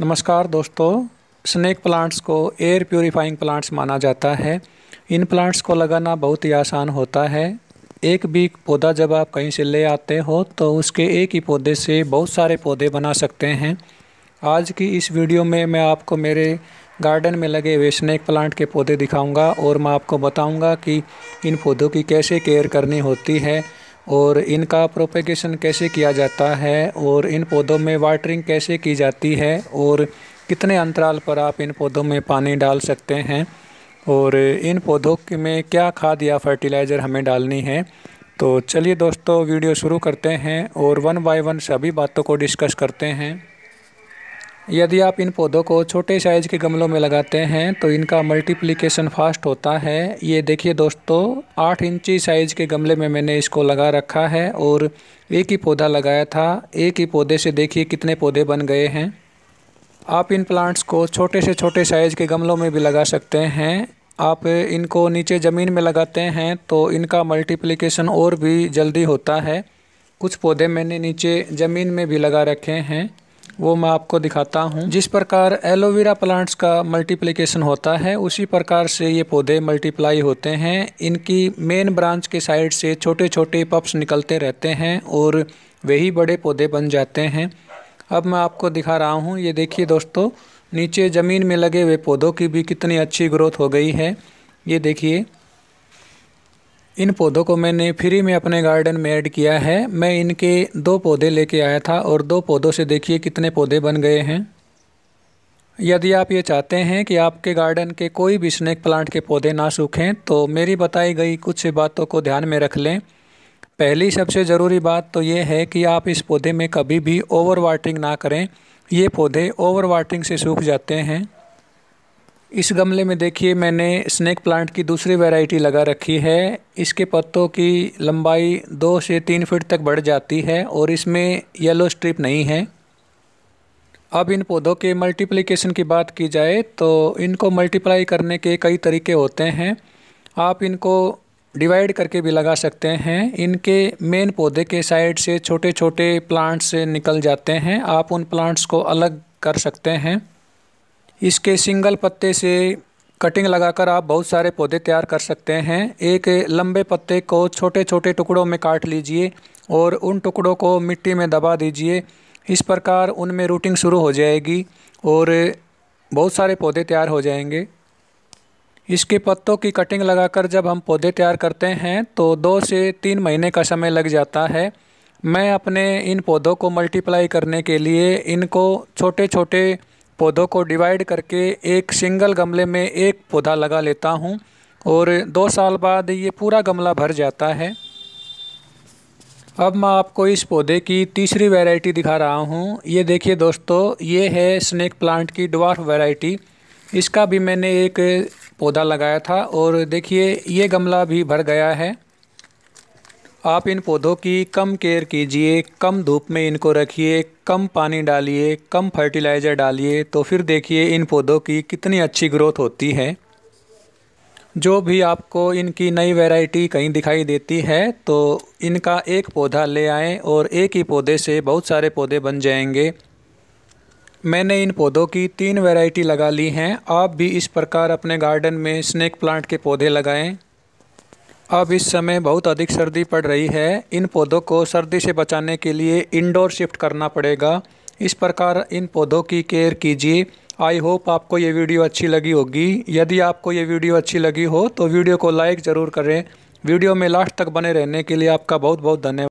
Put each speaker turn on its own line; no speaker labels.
नमस्कार दोस्तों snake plants को एयर प्योरीफाइंग प्लांट्स माना जाता है इन प्लांट्स को लगाना बहुत ही आसान होता है एक भी पौधा जब आप कहीं से ले आते हो तो उसके एक ही पौधे से बहुत सारे पौधे बना सकते हैं आज की इस वीडियो में मैं आपको मेरे गार्डन में लगे हुए स्नैक प्लांट के पौधे दिखाऊंगा और मैं आपको बताऊंगा कि इन पौधों की कैसे केयर करनी होती है और इनका प्रोपेगेशन कैसे किया जाता है और इन पौधों में वाटरिंग कैसे की जाती है और कितने अंतराल पर आप इन पौधों में पानी डाल सकते हैं और इन पौधों में क्या खाद या फर्टिलाइज़र हमें डालनी है तो चलिए दोस्तों वीडियो शुरू करते हैं और वन बाय वन सभी बातों को डिस्कस करते हैं यदि आप इन पौधों को छोटे साइज़ के गमलों में लगाते हैं तो इनका मल्टीप्लिकेशन फास्ट होता है ये देखिए दोस्तों आठ इंची साइज़ के गमले में मैंने इसको लगा रखा है और एक ही पौधा लगाया था एक ही पौधे से देखिए कितने पौधे बन गए हैं आप इन प्लांट्स को छोटे से छोटे साइज़ के गमलों में भी लगा सकते हैं आप इनको नीचे ज़मीन में लगाते हैं तो इनका मल्टीप्लिकेशन और भी जल्दी होता है कुछ पौधे मैंने नीचे ज़मीन में भी लगा रखे हैं वो मैं आपको दिखाता हूँ जिस प्रकार एलोवेरा प्लांट्स का मल्टीप्लिकेशन होता है उसी प्रकार से ये पौधे मल्टीप्लाई होते हैं इनकी मेन ब्रांच के साइड से छोटे छोटे पप्स निकलते रहते हैं और वही बड़े पौधे बन जाते हैं अब मैं आपको दिखा रहा हूँ ये देखिए दोस्तों नीचे ज़मीन में लगे हुए पौधों की भी कितनी अच्छी ग्रोथ हो गई है ये देखिए इन पौधों को मैंने फ्री में अपने गार्डन में ऐड किया है मैं इनके दो पौधे लेके आया था और दो पौधों से देखिए कितने पौधे बन गए हैं यदि आप ये चाहते हैं कि आपके गार्डन के कोई भी स्नैक प्लांट के पौधे ना सूखें तो मेरी बताई गई कुछ बातों को ध्यान में रख लें पहली सबसे ज़रूरी बात तो ये है कि आप इस पौधे में कभी भी ओवर वाटरिंग ना करें ये पौधे ओवर वाटरिंग से सूख जाते हैं इस गमले में देखिए मैंने स्नैक प्लांट की दूसरी वैरायटी लगा रखी है इसके पत्तों की लंबाई दो से तीन फीट तक बढ़ जाती है और इसमें येलो स्ट्रिप नहीं है अब इन पौधों के मल्टीप्लिकेशन की बात की जाए तो इनको मल्टीप्लाई करने के कई तरीके होते हैं आप इनको डिवाइड करके भी लगा सकते हैं इनके मेन पौधे के साइड से छोटे छोटे प्लांट्स निकल जाते हैं आप उन प्लांट्स को अलग कर सकते हैं इसके सिंगल पत्ते से कटिंग लगाकर आप बहुत सारे पौधे तैयार कर सकते हैं एक लंबे पत्ते को छोटे छोटे टुकड़ों में काट लीजिए और उन टुकड़ों को मिट्टी में दबा दीजिए इस प्रकार उनमें रूटिंग शुरू हो जाएगी और बहुत सारे पौधे तैयार हो जाएंगे इसके पत्तों की कटिंग लगाकर जब हम पौधे तैयार करते हैं तो दो से तीन महीने का समय लग जाता है मैं अपने इन पौधों को मल्टीप्लाई करने के लिए इनको छोटे छोटे पौधों को डिवाइड करके एक सिंगल गमले में एक पौधा लगा लेता हूँ और दो साल बाद ये पूरा गमला भर जाता है अब मैं आपको इस पौधे की तीसरी वैरायटी दिखा रहा हूँ ये देखिए दोस्तों ये है स्नैक प्लांट की डवार्फ वैरायटी इसका भी मैंने एक पौधा लगाया था और देखिए ये गमला भी भर गया है आप इन पौधों की कम केयर कीजिए कम धूप में इनको रखिए कम पानी डालिए कम फर्टिलाइज़र डालिए तो फिर देखिए इन पौधों की कितनी अच्छी ग्रोथ होती है जो भी आपको इनकी नई वैरायटी कहीं दिखाई देती है तो इनका एक पौधा ले आएँ और एक ही पौधे से बहुत सारे पौधे बन जाएंगे मैंने इन पौधों की तीन वैरायटी लगा ली हैं आप भी इस प्रकार अपने गार्डन में स्नैक प्लांट के पौधे लगाएं अब इस समय बहुत अधिक सर्दी पड़ रही है इन पौधों को सर्दी से बचाने के लिए इंडोर शिफ्ट करना पड़ेगा इस प्रकार इन पौधों की केयर कीजिए आई होप आपको ये वीडियो अच्छी लगी होगी यदि आपको ये वीडियो अच्छी लगी हो तो वीडियो को लाइक ज़रूर करें वीडियो में लास्ट तक बने रहने के लिए आपका बहुत बहुत धन्यवाद